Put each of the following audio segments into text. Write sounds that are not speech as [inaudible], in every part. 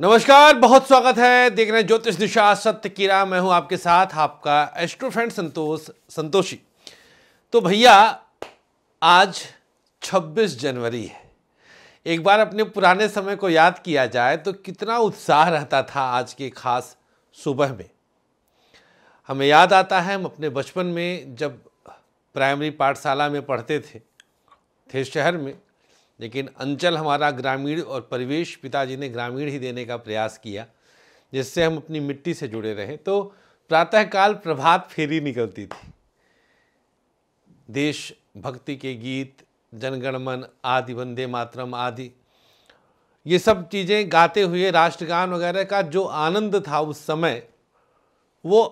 नमस्कार बहुत स्वागत है देख रहे हैं ज्योतिष दिशा सत्य किरा मैं हूं आपके साथ आपका एस्ट्रो फ्रेंड संतोष संतोषी तो भैया आज 26 जनवरी है एक बार अपने पुराने समय को याद किया जाए तो कितना उत्साह रहता था आज के खास सुबह में हमें याद आता है हम अपने बचपन में जब प्राइमरी पाठशाला में पढ़ते थे थे शहर में लेकिन अंचल हमारा ग्रामीण और परिवेश पिताजी ने ग्रामीण ही देने का प्रयास किया जिससे हम अपनी मिट्टी से जुड़े रहें तो प्रातःकाल प्रभात फेरी निकलती थी देश भक्ति के गीत जनगणमन आदि वंदे मातरम आदि ये सब चीज़ें गाते हुए राष्ट्रगान वगैरह का जो आनंद था उस समय वो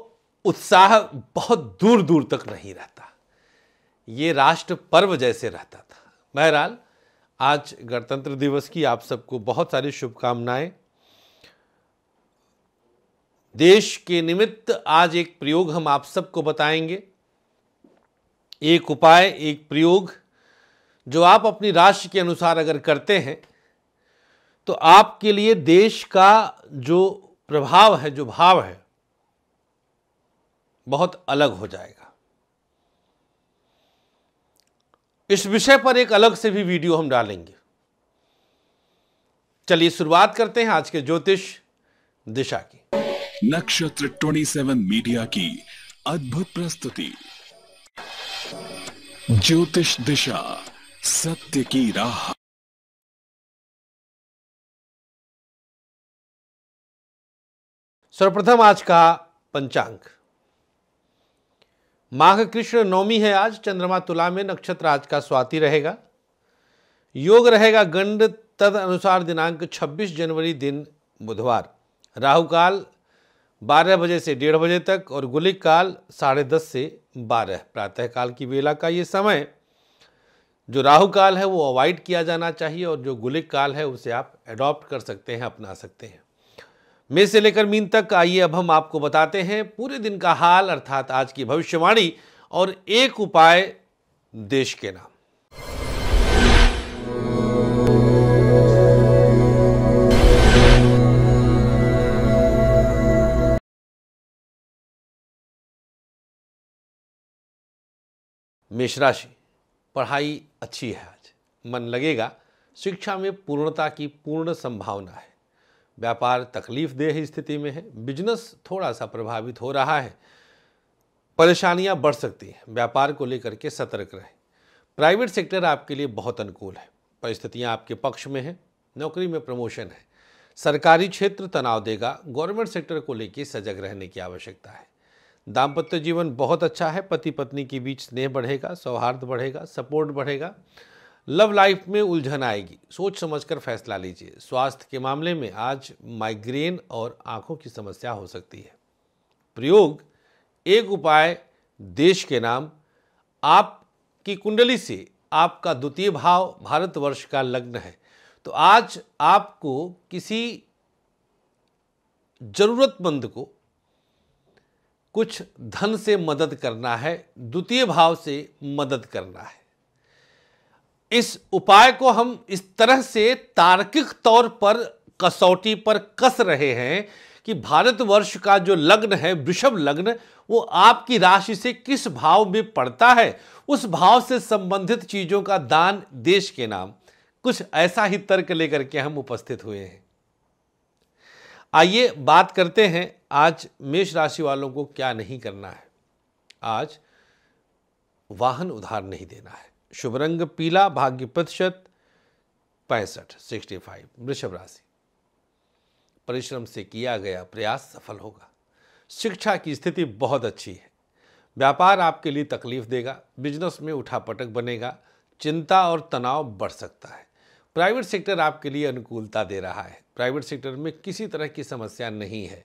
उत्साह बहुत दूर दूर तक नहीं रहता ये राष्ट्र पर्व जैसे रहता था बहरहाल आज गणतंत्र दिवस की आप सबको बहुत सारी शुभकामनाएं देश के निमित्त आज एक प्रयोग हम आप सबको बताएंगे एक उपाय एक प्रयोग जो आप अपनी राशि के अनुसार अगर करते हैं तो आपके लिए देश का जो प्रभाव है जो भाव है बहुत अलग हो जाएगा इस विषय पर एक अलग से भी वीडियो हम डालेंगे चलिए शुरुआत करते हैं आज के ज्योतिष दिशा की नक्षत्र 27 मीडिया की अद्भुत प्रस्तुति ज्योतिष दिशा सत्य की राह सर्वप्रथम आज का पंचांग माघ कृष्ण नवमी है आज चंद्रमा तुला में नक्षत्र आज का स्वाति रहेगा योग रहेगा गंड तद अनुसार दिनांक 26 जनवरी दिन बुधवार राहु काल बारह बजे से डेढ़ बजे तक और गुलिक काल साढ़े दस से बारह प्रातःकाल की वेला का ये समय जो राहु काल है वो अवॉइड किया जाना चाहिए और जो गुलिक काल है उसे आप एडॉप्ट कर सकते हैं अपना सकते हैं मे से लेकर मीन तक आइए अब हम आपको बताते हैं पूरे दिन का हाल अर्थात आज की भविष्यवाणी और एक उपाय देश के नाम मेष राशि पढ़ाई अच्छी है आज मन लगेगा शिक्षा में पूर्णता की पूर्ण संभावना है व्यापार तकलीफ देह स्थिति में है बिजनेस थोड़ा सा प्रभावित हो रहा है परेशानियां बढ़ सकती हैं व्यापार को लेकर के सतर्क रहें प्राइवेट सेक्टर आपके लिए बहुत अनुकूल है परिस्थितियाँ आपके पक्ष में हैं नौकरी में प्रमोशन है सरकारी क्षेत्र तनाव देगा गवर्नमेंट सेक्टर को लेकर सजग रहने की आवश्यकता है दाम्पत्य जीवन बहुत अच्छा है पति पत्नी के बीच स्नेह बढ़ेगा सौहार्द बढ़ेगा सपोर्ट बढ़ेगा लव लाइफ में उलझन आएगी सोच समझकर फैसला लीजिए स्वास्थ्य के मामले में आज माइग्रेन और आंखों की समस्या हो सकती है प्रयोग एक उपाय देश के नाम आपकी कुंडली से आपका द्वितीय भाव भारतवर्ष का लग्न है तो आज आपको किसी जरूरतमंद को कुछ धन से मदद करना है द्वितीय भाव से मदद करना है इस उपाय को हम इस तरह से तार्किक तौर पर कसौटी पर कस रहे हैं कि भारतवर्ष का जो लग्न है वृषभ लग्न वो आपकी राशि से किस भाव में पड़ता है उस भाव से संबंधित चीज़ों का दान देश के नाम कुछ ऐसा ही तर्क लेकर के हम उपस्थित हुए हैं आइए बात करते हैं आज मेष राशि वालों को क्या नहीं करना है आज वाहन उधार नहीं देना है शुभ रंग पीला भाग्य प्रतिशत पैंसठ सिक्सटी फाइव वृषभ राशि परिश्रम से किया गया प्रयास सफल होगा शिक्षा की स्थिति बहुत अच्छी है व्यापार आपके लिए तकलीफ देगा बिजनेस में उठापटक बनेगा चिंता और तनाव बढ़ सकता है प्राइवेट सेक्टर आपके लिए अनुकूलता दे रहा है प्राइवेट सेक्टर में किसी तरह की समस्या नहीं है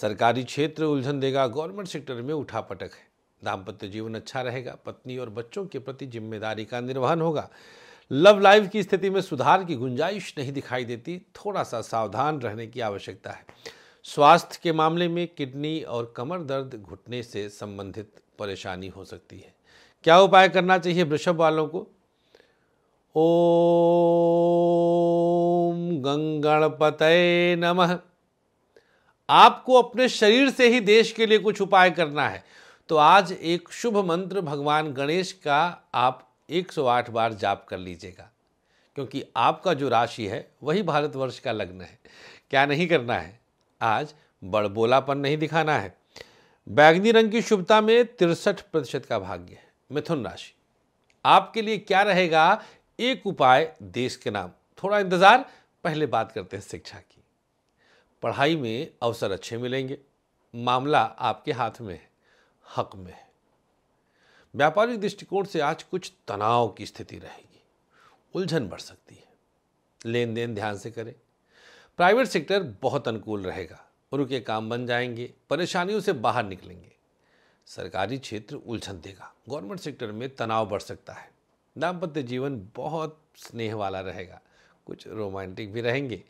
सरकारी क्षेत्र उलझन देगा गवर्नमेंट सेक्टर में उठापटक है दाम्पत्य जीवन अच्छा रहेगा पत्नी और बच्चों के प्रति जिम्मेदारी का निर्वहन होगा लव लाइफ की स्थिति में सुधार की गुंजाइश नहीं दिखाई देती थोड़ा सा सावधान रहने की आवश्यकता है स्वास्थ्य के मामले में किडनी और कमर दर्द घुटने से संबंधित परेशानी हो सकती है क्या उपाय करना चाहिए वृषभ वालों को ओम गंगणपतये नमः आपको अपने शरीर से ही देश के लिए कुछ उपाय करना है तो आज एक शुभ मंत्र भगवान गणेश का आप 108 बार जाप कर लीजिएगा क्योंकि आपका जो राशि है वही भारतवर्ष का लग्न है क्या नहीं करना है आज बड़बोलापन नहीं दिखाना है बैगनी रंग की शुभता में तिरसठ प्रतिशत का भाग्य है मिथुन राशि आपके लिए क्या रहेगा एक उपाय देश के नाम थोड़ा इंतज़ार पहले बात करते हैं शिक्षा की पढ़ाई में अवसर अच्छे मिलेंगे मामला आपके हाथ में है हक में है व्यापारिक दृष्टिकोण से आज कुछ तनाव की स्थिति रहेगी उलझन बढ़ सकती है लेन देन ध्यान से करें प्राइवेट सेक्टर बहुत अनुकूल रहेगा उनके काम बन जाएंगे परेशानियों से बाहर निकलेंगे सरकारी क्षेत्र उलझन देगा गवर्नमेंट सेक्टर में तनाव बढ़ सकता है दाम्पत्य जीवन बहुत स्नेह वाला रहेगा कुछ रोमांटिक भी रहेंगे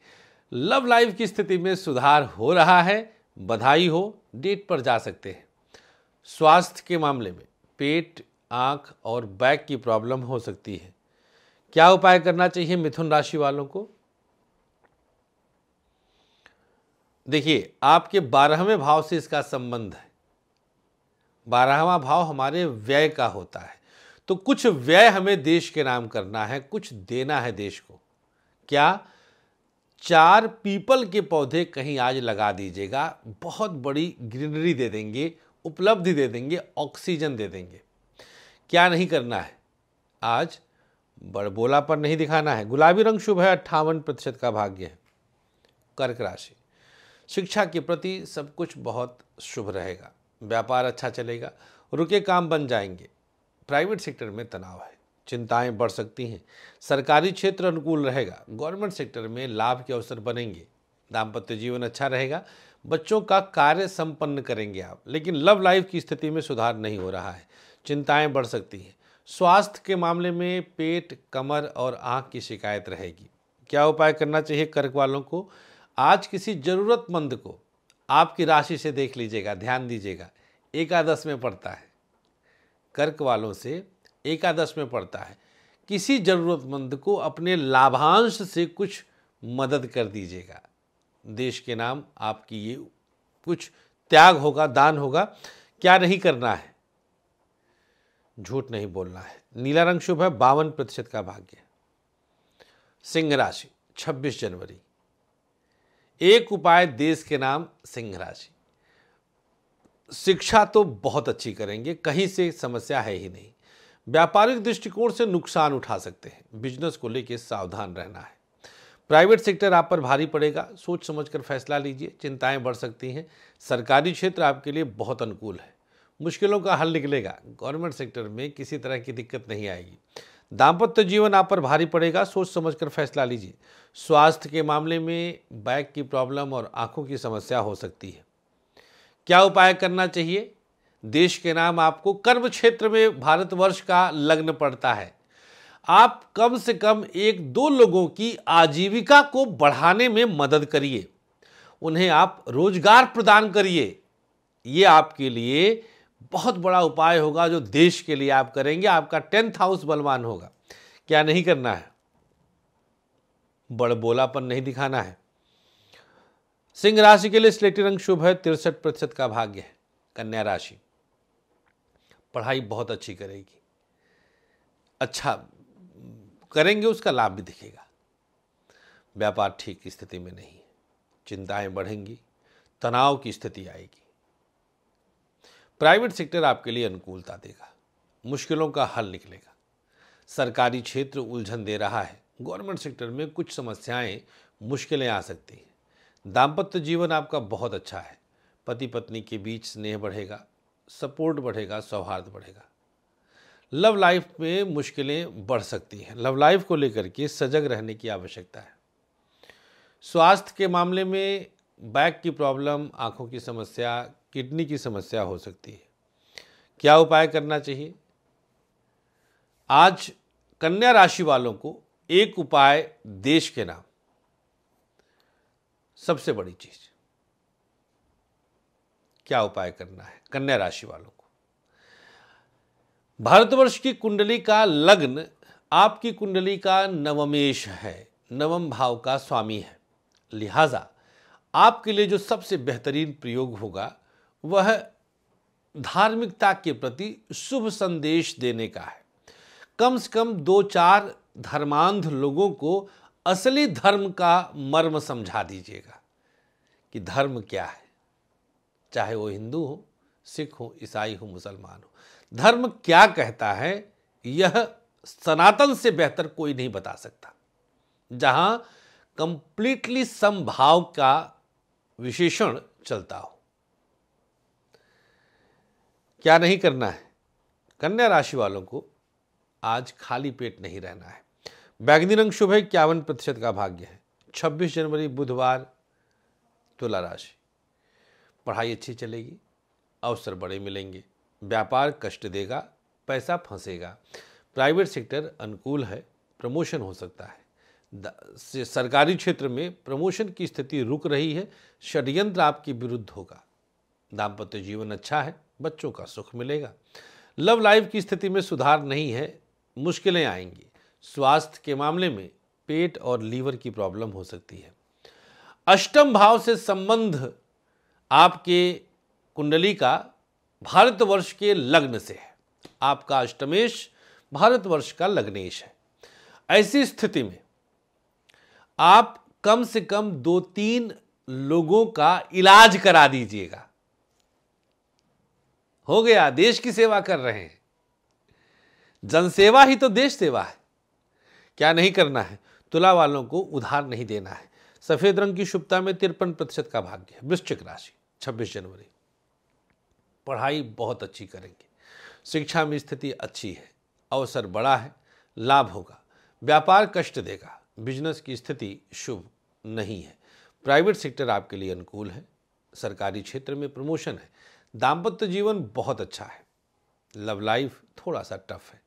लव लाइफ की स्थिति में सुधार हो रहा है बधाई हो डेट पर जा सकते हैं स्वास्थ्य के मामले में पेट आंख और बैक की प्रॉब्लम हो सकती है क्या उपाय करना चाहिए मिथुन राशि वालों को देखिए आपके बारहवें भाव से इसका संबंध है बारहवा भाव हमारे व्यय का होता है तो कुछ व्यय हमें देश के नाम करना है कुछ देना है देश को क्या चार पीपल के पौधे कहीं आज लगा दीजिएगा बहुत बड़ी ग्रीनरी दे देंगे उपलब्धि दे देंगे ऑक्सीजन दे देंगे क्या नहीं करना है आज बड़बोला पर नहीं दिखाना है गुलाबी रंग शुभ है अट्ठावन प्रतिशत का भाग्य है कर्क राशि शिक्षा के प्रति सब कुछ बहुत शुभ रहेगा व्यापार अच्छा चलेगा रुके काम बन जाएंगे प्राइवेट सेक्टर में तनाव है चिंताएं बढ़ सकती हैं सरकारी क्षेत्र अनुकूल रहेगा गवर्नमेंट सेक्टर में लाभ के अवसर बनेंगे दाम्पत्य जीवन अच्छा रहेगा बच्चों का कार्य संपन्न करेंगे आप लेकिन लव लाइफ की स्थिति में सुधार नहीं हो रहा है चिंताएं बढ़ सकती हैं स्वास्थ्य के मामले में पेट कमर और आँख की शिकायत रहेगी क्या उपाय करना चाहिए कर्क वालों को आज किसी ज़रूरतमंद को आपकी राशि से देख लीजिएगा ध्यान दीजिएगा एकादश में पड़ता है कर्क वालों से एकादश में पड़ता है किसी ज़रूरतमंद को अपने लाभांश से कुछ मदद कर दीजिएगा देश के नाम आपकी ये कुछ त्याग होगा दान होगा क्या नहीं करना है झूठ नहीं बोलना है नीला रंग शुभ है बावन प्रतिशत का भाग्य सिंह राशि 26 जनवरी एक उपाय देश के नाम सिंह राशि शिक्षा तो बहुत अच्छी करेंगे कहीं से समस्या है ही नहीं व्यापारिक दृष्टिकोण से नुकसान उठा सकते हैं बिजनेस को लेकर सावधान रहना है प्राइवेट सेक्टर आप पर भारी पड़ेगा सोच समझकर फैसला लीजिए चिंताएं बढ़ सकती हैं सरकारी क्षेत्र आपके लिए बहुत अनुकूल है मुश्किलों का हल निकलेगा गवर्नमेंट सेक्टर में किसी तरह की दिक्कत नहीं आएगी दाम्पत्य जीवन आप पर भारी पड़ेगा सोच समझकर फैसला लीजिए स्वास्थ्य के मामले में बैक की प्रॉब्लम और आंखों की समस्या हो सकती है क्या उपाय करना चाहिए देश के नाम आपको कर्म क्षेत्र में भारतवर्ष का लग्न पड़ता है आप कम से कम एक दो लोगों की आजीविका को बढ़ाने में मदद करिए उन्हें आप रोजगार प्रदान करिए ये आपके लिए बहुत बड़ा उपाय होगा जो देश के लिए आप करेंगे आपका टेंथ हाउस बलवान होगा क्या नहीं करना है बड़बोलापन नहीं दिखाना है सिंह राशि के लिए स्लेटी रंग शुभ है तिरसठ प्रतिशत का भाग्य है कन्या राशि पढ़ाई बहुत अच्छी करेगी अच्छा करेंगे उसका लाभ भी दिखेगा व्यापार ठीक स्थिति में नहीं चिंताएं बढ़ेंगी तनाव की स्थिति आएगी प्राइवेट सेक्टर आपके लिए अनुकूलता देगा मुश्किलों का हल निकलेगा सरकारी क्षेत्र उलझन दे रहा है गवर्नमेंट सेक्टर में कुछ समस्याएं मुश्किलें आ सकती हैं दाम्पत्य जीवन आपका बहुत अच्छा है पति पत्नी के बीच स्नेह बढ़ेगा सपोर्ट बढ़ेगा सौहार्द बढ़ेगा लव लाइफ में मुश्किलें बढ़ सकती हैं लव लाइफ को लेकर के सजग रहने की आवश्यकता है स्वास्थ्य के मामले में बैक की प्रॉब्लम आंखों की समस्या किडनी की समस्या हो सकती है क्या उपाय करना चाहिए आज कन्या राशि वालों को एक उपाय देश के नाम सबसे बड़ी चीज क्या उपाय करना है कन्या राशि वालों को भारतवर्ष की कुंडली का लग्न आपकी कुंडली का नवमेश है नवम भाव का स्वामी है लिहाजा आपके लिए जो सबसे बेहतरीन प्रयोग होगा वह धार्मिकता के प्रति शुभ संदेश देने का है कम से कम दो चार धर्मांध लोगों को असली धर्म का मर्म समझा दीजिएगा कि धर्म क्या है चाहे वो हिंदू हो सिख हो ईसाई हो मुसलमान हो धर्म क्या कहता है यह सनातन से बेहतर कोई नहीं बता सकता जहां कंप्लीटली समभाव का विशेषण चलता हो क्या नहीं करना है कन्या राशि वालों को आज खाली पेट नहीं रहना है बैगनी रंग शुभ है इक्यावन प्रतिशत का भाग्य है 26 जनवरी बुधवार तुला राशि पढ़ाई अच्छी चलेगी अवसर बड़े मिलेंगे व्यापार कष्ट देगा पैसा फंसेगा प्राइवेट सेक्टर अनुकूल है प्रमोशन हो सकता है सरकारी क्षेत्र में प्रमोशन की स्थिति रुक रही है षड्यंत्र आपके विरुद्ध होगा दाम्पत्य जीवन अच्छा है बच्चों का सुख मिलेगा लव लाइफ की स्थिति में सुधार नहीं है मुश्किलें आएंगी स्वास्थ्य के मामले में पेट और लीवर की प्रॉब्लम हो सकती है अष्टम भाव से संबंध आपके कुंडली का भारतवर्ष के लग्न से है आपका अष्टमेश भारतवर्ष का लग्नेश है ऐसी स्थिति में आप कम से कम दो तीन लोगों का इलाज करा दीजिएगा हो गया देश की सेवा कर रहे हैं जनसेवा ही तो देश सेवा है क्या नहीं करना है तुला वालों को उधार नहीं देना है सफेद रंग की शुभता में तिरपन प्रतिशत का भाग्य वृश्चिक राशि 26 जनवरी पढ़ाई बहुत अच्छी करेंगे शिक्षा में स्थिति अच्छी है अवसर बड़ा है लाभ होगा व्यापार कष्ट देगा बिजनेस की स्थिति शुभ नहीं है प्राइवेट सेक्टर आपके लिए अनुकूल है सरकारी क्षेत्र में प्रमोशन है दाम्पत्य जीवन बहुत अच्छा है लव लाइफ थोड़ा सा टफ है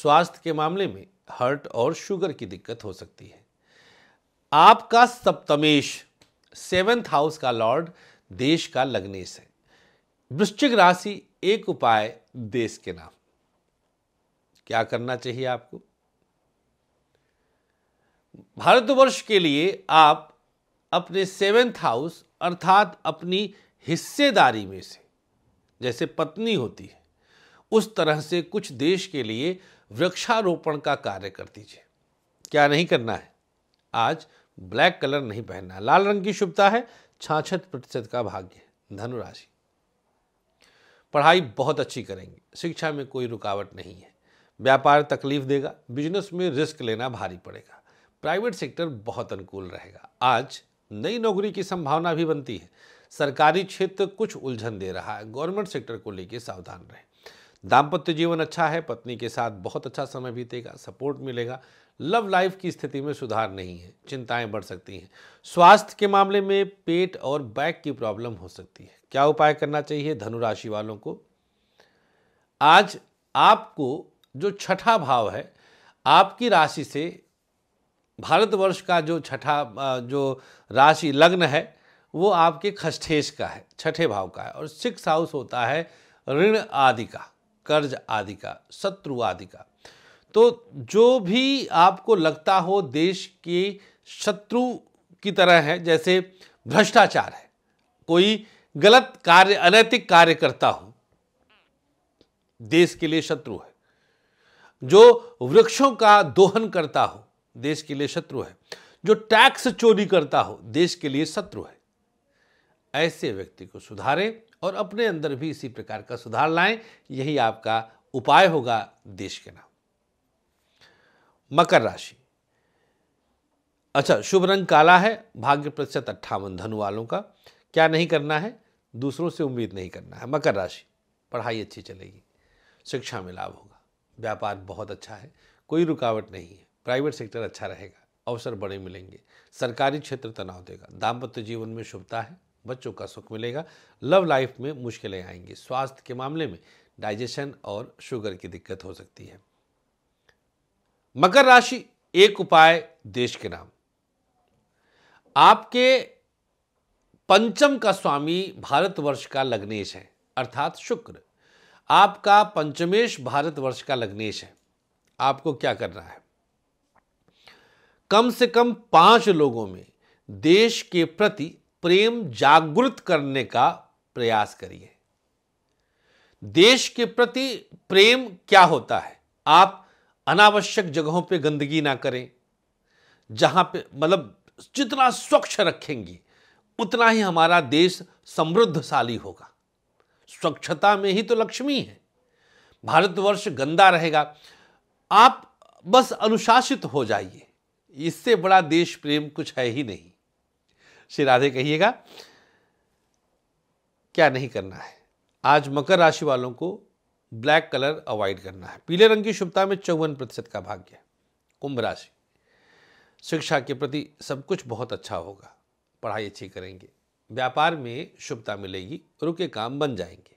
स्वास्थ्य के मामले में हर्ट और शुगर की दिक्कत हो सकती है आपका सप्तमेश सेवेंथ हाउस का लॉर्ड देश का लग्नेश है वृश्चिक राशि एक उपाय देश के नाम क्या करना चाहिए आपको भारतवर्ष के लिए आप अपने सेवेंथ हाउस अर्थात अपनी हिस्सेदारी में से जैसे पत्नी होती है उस तरह से कुछ देश के लिए वृक्षारोपण का कार्य कर दीजिए क्या नहीं करना है आज ब्लैक कलर नहीं पहनना लाल रंग की शुभता है छाछठ प्रतिशत का भाग्य धनुराशि पढ़ाई बहुत अच्छी करेंगे शिक्षा में कोई रुकावट नहीं है व्यापार तकलीफ देगा बिजनेस में रिस्क लेना भारी पड़ेगा प्राइवेट सेक्टर बहुत अनुकूल रहेगा आज नई नौकरी की संभावना भी बनती है सरकारी क्षेत्र कुछ उलझन दे रहा है गवर्नमेंट सेक्टर को लेकर सावधान रहें दाम्पत्य जीवन अच्छा है पत्नी के साथ बहुत अच्छा समय बीतेगा सपोर्ट मिलेगा लव लाइफ की स्थिति में सुधार नहीं है चिंताएं बढ़ सकती हैं स्वास्थ्य के मामले में पेट और बैक की प्रॉब्लम हो सकती है क्या उपाय करना चाहिए धनुराशि वालों को आज आपको जो छठा भाव है आपकी राशि से भारतवर्ष का जो छठा जो राशि लग्न है वो आपके खष्ठेश का है छठे भाव का है और सिक्स हाउस होता है ऋण आदि का कर्ज आदि का शत्रु आदि का तो जो भी आपको लगता हो देश के शत्रु की तरह है जैसे भ्रष्टाचार है कोई गलत कार्य अनैतिक कार्य करता हो देश के लिए शत्रु है जो वृक्षों का दोहन करता हो देश के लिए शत्रु है जो टैक्स चोरी करता हो देश के लिए शत्रु है ऐसे व्यक्ति को सुधारें और अपने अंदर भी इसी प्रकार का सुधार लाएं यही आपका उपाय होगा देश के नाम मकर राशि अच्छा शुभ रंग काला है भाग्य प्रतिशत अट्ठावन धनु वालों का क्या नहीं करना है दूसरों से उम्मीद नहीं करना है मकर राशि पढ़ाई अच्छी चलेगी शिक्षा में लाभ होगा व्यापार बहुत अच्छा है कोई रुकावट नहीं है प्राइवेट सेक्टर अच्छा रहेगा अवसर बड़े मिलेंगे सरकारी क्षेत्र तनाव देगा दाम्पत्य जीवन में शुभता है बच्चों का सुख मिलेगा लव लाइफ में मुश्किलें आएंगी स्वास्थ्य के मामले में डाइजेशन और शुगर की दिक्कत हो सकती है मकर राशि एक उपाय देश के नाम आपके पंचम का स्वामी भारतवर्ष का लग्नेश है अर्थात शुक्र आपका पंचमेश भारतवर्ष का लग्नेश है आपको क्या करना है कम से कम पांच लोगों में देश के प्रति प्रेम जागृत करने का प्रयास करिए देश के प्रति प्रेम क्या होता है आप अनावश्यक जगहों पे गंदगी ना करें जहाँ पे मतलब जितना स्वच्छ रखेंगी उतना ही हमारा देश समृद्धशाली होगा स्वच्छता में ही तो लक्ष्मी है भारतवर्ष गंदा रहेगा आप बस अनुशासित हो जाइए इससे बड़ा देश प्रेम कुछ है ही नहीं श्री राधे कहिएगा क्या नहीं करना है आज मकर राशि वालों को ब्लैक कलर अवॉइड करना है पीले रंग की शुभता में चौवन प्रतिशत का भाग्य कुंभ राशि शिक्षा के प्रति सब कुछ बहुत अच्छा होगा पढ़ाई अच्छी करेंगे व्यापार में शुभता मिलेगी रुके काम बन जाएंगे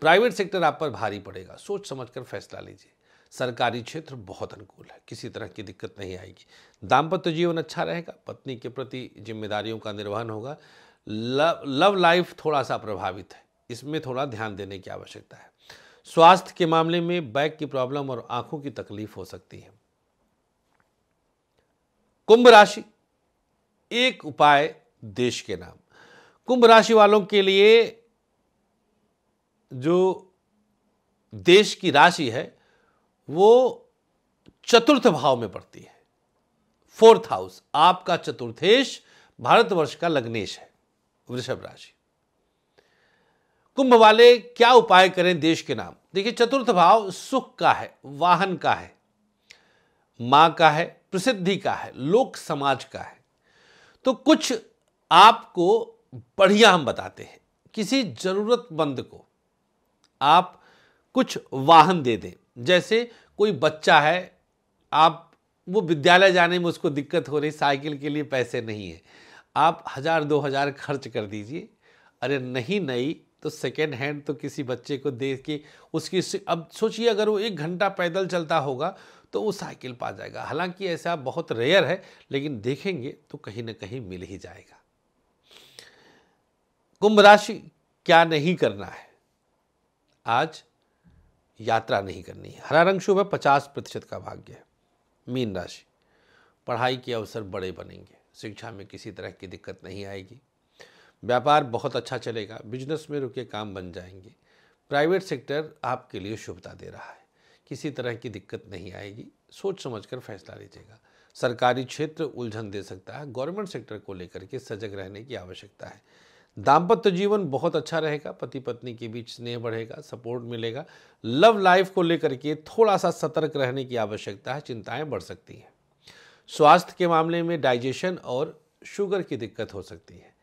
प्राइवेट सेक्टर आप पर भारी पड़ेगा सोच समझ कर फैसला लीजिए सरकारी क्षेत्र बहुत अनुकूल है किसी तरह की दिक्कत नहीं आएगी दाम्पत्य जीवन अच्छा रहेगा पत्नी के प्रति जिम्मेदारियों का निर्वहन होगा लव लव लाइफ थोड़ा सा प्रभावित है इसमें थोड़ा ध्यान देने की आवश्यकता है स्वास्थ्य के मामले में बैक की प्रॉब्लम और आंखों की तकलीफ हो सकती है कुंभ राशि एक उपाय देश के नाम कुंभ राशि वालों के लिए जो देश की राशि है वो चतुर्थ भाव में पड़ती है फोर्थ हाउस आपका चतुर्थेश भारतवर्ष का लग्नेश है वृषभ राशि कुंभ वाले क्या उपाय करें देश के नाम देखिए चतुर्थ भाव सुख का है वाहन का है मां का है प्रसिद्धि का है लोक समाज का है तो कुछ आपको बढ़िया हम बताते हैं किसी ज़रूरतमंद को आप कुछ वाहन दे दें जैसे कोई बच्चा है आप वो विद्यालय जाने में उसको दिक्कत हो रही साइकिल के लिए पैसे नहीं है आप हज़ार दो हज़ार खर्च कर दीजिए अरे नहीं नई तो सेकेंड हैंड तो किसी बच्चे को देख के उसकी अब सोचिए अगर वो एक घंटा पैदल चलता होगा तो वो साइकिल पा जाएगा हालांकि ऐसा बहुत रेयर है लेकिन देखेंगे तो कहीं ना कहीं मिल ही जाएगा कुंभ राशि क्या नहीं करना है आज यात्रा नहीं करनी है हरा रंग शुभ है पचास प्रतिशत का भाग्य है मीन राशि पढ़ाई के अवसर बड़े बनेंगे शिक्षा में किसी तरह की दिक्कत नहीं आएगी व्यापार बहुत अच्छा चलेगा बिजनेस में रुके काम बन जाएंगे प्राइवेट सेक्टर आपके लिए शुभता दे रहा है किसी तरह की दिक्कत नहीं आएगी सोच समझ कर फैसला लीजिएगा सरकारी क्षेत्र उलझन दे सकता है गवर्नमेंट सेक्टर को लेकर के सजग रहने की आवश्यकता है दाम्पत्य जीवन बहुत अच्छा रहेगा पति पत्नी के बीच स्नेह बढ़ेगा सपोर्ट मिलेगा लव लाइफ को लेकर के थोड़ा सा सतर्क रहने की आवश्यकता है चिंताएं बढ़ सकती हैं स्वास्थ्य के मामले में डाइजेशन और शुगर की दिक्कत हो सकती है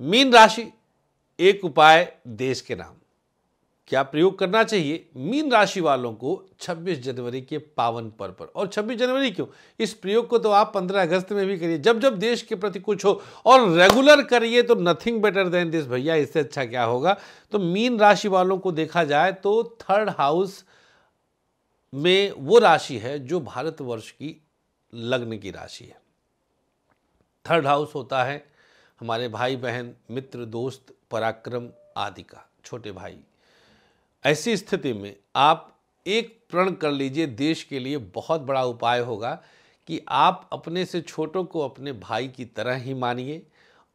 मीन राशि एक उपाय देश के नाम क्या प्रयोग करना चाहिए मीन राशि वालों को 26 जनवरी के पावन पर्व पर और 26 जनवरी क्यों इस प्रयोग को तो आप 15 अगस्त में भी करिए जब जब देश के प्रति कुछ हो और रेगुलर करिए तो नथिंग बेटर देन दिस भैया इससे अच्छा क्या होगा तो मीन राशि वालों को देखा जाए तो थर्ड हाउस में वो राशि है जो भारतवर्ष की लग्न की राशि है थर्ड हाउस होता है हमारे भाई बहन मित्र दोस्त पराक्रम आदि का छोटे भाई ऐसी स्थिति में आप एक प्रण कर लीजिए देश के लिए बहुत बड़ा उपाय होगा कि आप अपने से छोटों को अपने भाई की तरह ही मानिए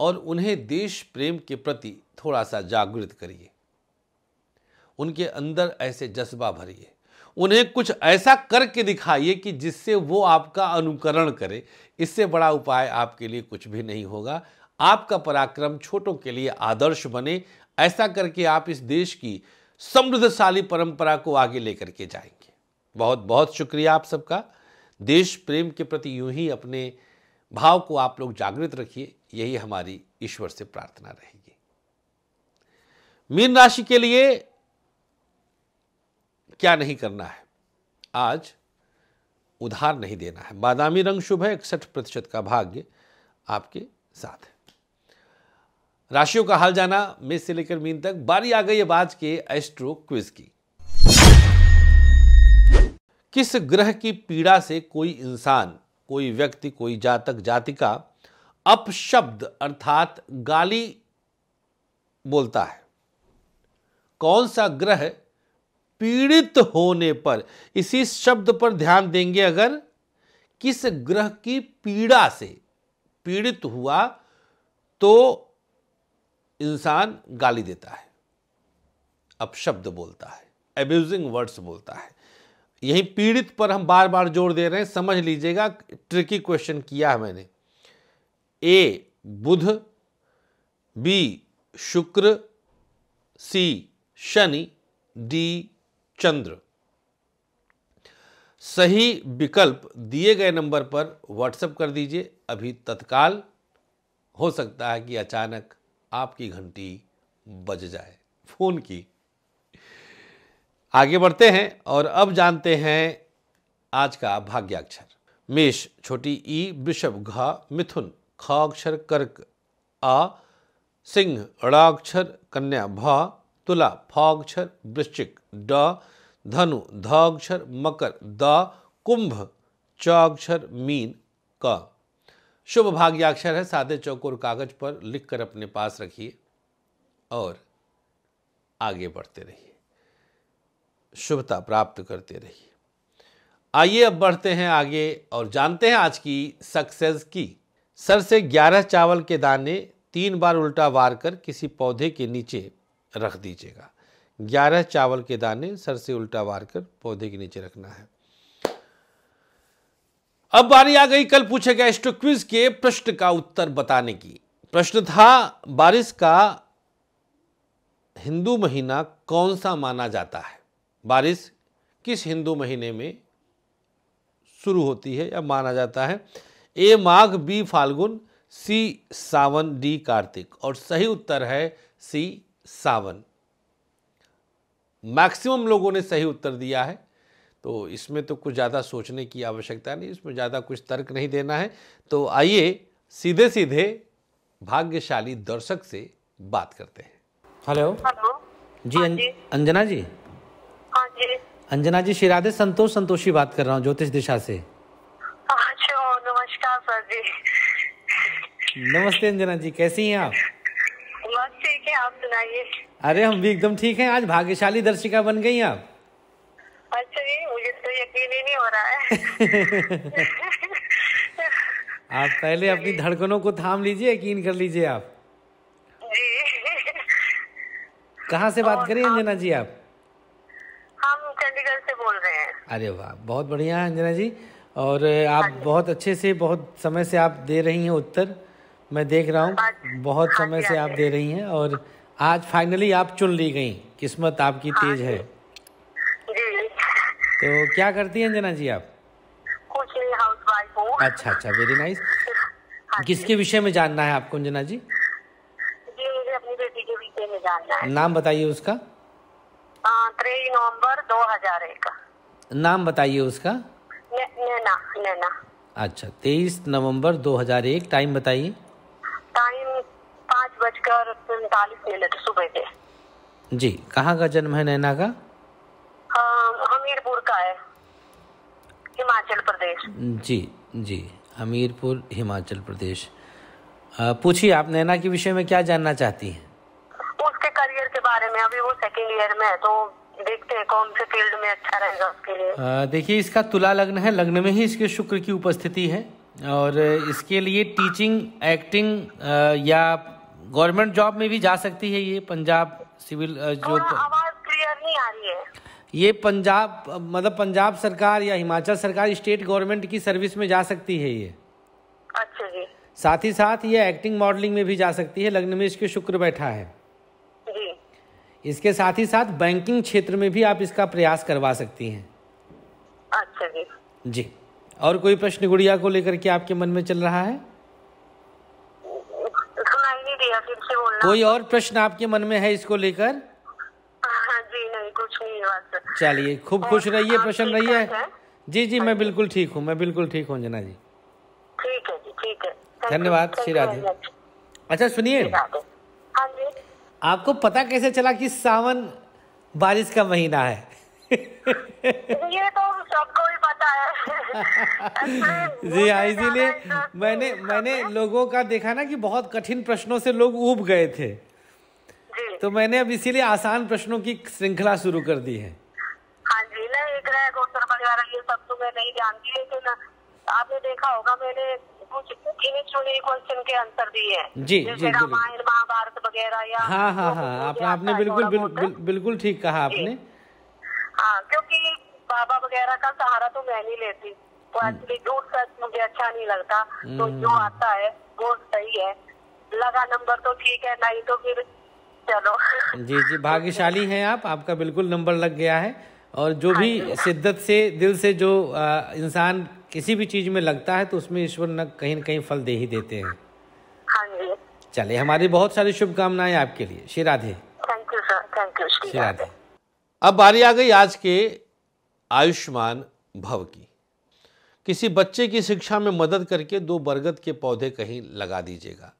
और उन्हें देश प्रेम के प्रति थोड़ा सा जागृत करिए उनके अंदर ऐसे जज्बा भरिए उन्हें कुछ ऐसा करके दिखाइए कि जिससे वो आपका अनुकरण करे इससे बड़ा उपाय आपके लिए कुछ भी नहीं होगा आपका पराक्रम छोटों के लिए आदर्श बने ऐसा करके आप इस देश की समृद्धशाली परंपरा को आगे लेकर के जाएंगे बहुत बहुत शुक्रिया आप सबका देश प्रेम के प्रति यूं ही अपने भाव को आप लोग जागृत रखिए यही हमारी ईश्वर से प्रार्थना रहेगी मीन राशि के लिए क्या नहीं करना है आज उधार नहीं देना है बादामी रंग शुभ है इकसठ प्रतिशत का भाग्य आपके साथ है राशियों का हाल जाना मेष से लेकर मीन तक बारी आ गई अब आज के एस्ट्रो क्विज की किस ग्रह की पीड़ा से कोई इंसान कोई व्यक्ति कोई जातक जातिका अपशब्द अर्थात गाली बोलता है कौन सा ग्रह पीड़ित होने पर इसी शब्द पर ध्यान देंगे अगर किस ग्रह की पीड़ा से पीड़ित हुआ तो इंसान गाली देता है अब शब्द बोलता है एब्यूजिंग वर्ड्स बोलता है यही पीड़ित पर हम बार बार जोर दे रहे हैं समझ लीजिएगा ट्रिकी क्वेश्चन किया है मैंने ए बुध बी शुक्र सी शनि डी चंद्र सही विकल्प दिए गए नंबर पर व्हाट्सएप कर दीजिए अभी तत्काल हो सकता है कि अचानक आपकी घंटी बज जाए फोन की आगे बढ़ते हैं और अब जानते हैं आज का भाग्याक्षर मेष छोटी ई वृषभ घ मिथुन ख अक्षर कर्क अ सिंह अड़ाक्षर कन्या भ तुला फाक्षर वृश्चिक ड धनु धाक्षर मकर द कुंभ चाक्षर मीन का शुभ भाग्याक्षर है सादे चौकोर कागज पर लिख कर अपने पास रखिए और आगे बढ़ते रहिए शुभता प्राप्त करते रहिए आइए अब बढ़ते हैं आगे और जानते हैं आज की सक्सेस की सर से ग्यारह चावल के दाने तीन बार उल्टा वार कर किसी पौधे के नीचे रख दीजिएगा ग्यारह चावल के दाने सर से उल्टा वार कर पौधे के नीचे रखना है अब बारी आ गई कल पूछे गए स्टोक्विज के प्रश्न का उत्तर बताने की प्रश्न था बारिश का हिंदू महीना कौन सा माना जाता है बारिश किस हिंदू महीने में शुरू होती है या माना जाता है A Magh B Phalgun C Sawan D Kartik और सही उत्तर है सी सावन मैक्सिमम लोगों ने सही उत्तर दिया है तो इसमें तो कुछ ज़्यादा सोचने की आवश्यकता नहीं इसमें ज़्यादा कुछ तर्क नहीं देना है तो आइए सीधे सीधे भाग्यशाली दर्शक से बात करते हैं हेलो हेलो जी हाँ अंजना जी अंजना जी हाँ शिराधे संतोष संतोषी बात कर रहा हूँ ज्योतिष दिशा से अच्छा, नमस्कार सर जी नमस्ते अंजना जी कैसी हैं आप बस ठीक है आप सुनाइए अरे हम भी एकदम ठीक हैं आज भाग्यशाली दर्शिका बन गई आप अच्छा जी यकीन ही नहीं हो रहा है [laughs] आप पहले अपनी धड़कनों को थाम लीजिए यकीन कर लीजिए आप कहाँ से बात करें अंजना जी आप हम चंडीगढ़ से बोल रहे हैं अरे वाह बहुत बढ़िया है अंजना जी और आप हाँ बहुत अच्छे से बहुत समय से आप दे रही हैं उत्तर मैं देख रहा हूँ हाँ हाँ बहुत समय से आप दे रही हैं और आज फाइनली आप चुन ली गई किस्मत आपकी तेज है तो क्या करती हैं अंजना जी आप कुछ नहीं हाउस वाइफ हूँ अच्छा अच्छा वेरी हाँ नाइस किसके विषय में जानना है आपको अंजना जी जी मुझे अपनी बेटी के विषय में जानना है नाम बताइए उसका तेईस नवंबर एक नाम बताइए उसका नैना अच्छा तेईस नवंबर दो हजार एक टाइम बताइए टाइम पाँच बजकर पैंतालीस मिनट सुबह के जी कहाँ का जन्म है नैना का हमीरपुर का है हिमाचल प्रदेश जी जी हमीरपुर हिमाचल प्रदेश पूछिए आप नैना के विषय में क्या जानना चाहती हैं उसके करियर के बारे में अभी वो सेकेंड ईयर में है तो देखते हैं कौन से फील्ड में अच्छा रहेगा उसके लिए देखिए इसका तुला लग्न है लग्न में ही इसके शुक्र की उपस्थिति है और इसके लिए टीचिंग एक्टिंग या गवर्नमेंट जॉब में भी जा सकती है ये पंजाब सिविल जो ये पंजाब मतलब पंजाब सरकार या हिमाचल सरकार स्टेट गवर्नमेंट की सर्विस में जा सकती है ये अच्छा जी साथ ही साथ ये एक्टिंग मॉडलिंग में भी जा सकती है लग्न में इसके शुक्र बैठा है जी इसके साथ ही साथ बैंकिंग क्षेत्र में भी आप इसका प्रयास करवा सकती हैं अच्छा जी जी और कोई प्रश्न गुड़िया को लेकर के आपके मन में चल रहा है कोई और प्रश्न आपके मन में है इसको लेकर चलिए खूब खुश रहिए प्रसन्न रहिए जी जी मैं हाँ बिल्कुल ठीक हूँ मैं बिल्कुल ठीक हूँ जना जी ठीक है जी ठीक है धन्यवाद श्री राधे अच्छा सुनिए हाँ आपको पता कैसे चला कि सावन बारिश का महीना है ये तो सबको ही पता है [laughs] जी हाँ इसीलिए मैंने मैंने लोगों का देखा ना कि बहुत कठिन प्रश्नों से लोग उब गए थे तो मैंने अब इसीलिए आसान प्रश्नों की श्रृंखला शुरू कर दी है मैं नहीं जानती लेकिन आपने देखा होगा मैंने कुछ गिने चुने क्वेश्चन के आंसर दिए हैं जी जी रामायण महाभारत वगैरह या हाँ हाँ हाँ आपने आपने बिल्कुल बिल्कुल ठीक कहा आपने हाँ क्योंकि बाबा वगैरह का सहारा तो मैं नहीं लेती तो एक्चुअली हम्म। झूठ सच मुझे अच्छा नहीं लगता तो जो हम्म। आता है वो सही है लगा नंबर तो ठीक है नहीं तो फिर चलो जी जी भाग्यशाली हैं आप आपका बिल्कुल नंबर लग गया है और जो भी हाँ, शिद्दत से दिल से जो इंसान किसी भी चीज में लगता है तो उसमें ईश्वर न कहीं न कहीं फल दे ही देते हैं चले हाँ, चलिए हमारी बहुत सारी शुभकामनाएं आपके लिए श्री राधे श्री राधे अब बारी आ गई आज के आयुष्मान भव की किसी बच्चे की शिक्षा में मदद करके दो बरगद के पौधे कहीं लगा दीजिएगा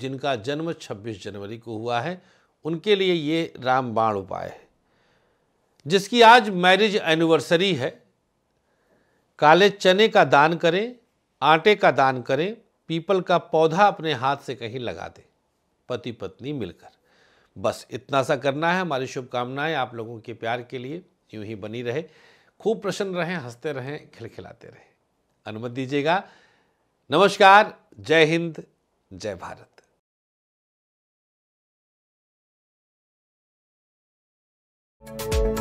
जिनका जन्म 26 जनवरी को हुआ है उनके लिए ये रामबाण उपाय है जिसकी आज मैरिज एनिवर्सरी है काले चने का दान करें आटे का दान करें पीपल का पौधा अपने हाथ से कहीं लगा दें पति पत्नी मिलकर बस इतना सा करना है हमारी शुभकामनाएं आप लोगों के प्यार के लिए यूं ही बनी रहे खूब प्रसन्न रहें हंसते रहें खिलखिलाते रहें अनुमति दीजिएगा नमस्कार जय हिंद जय भारत thank you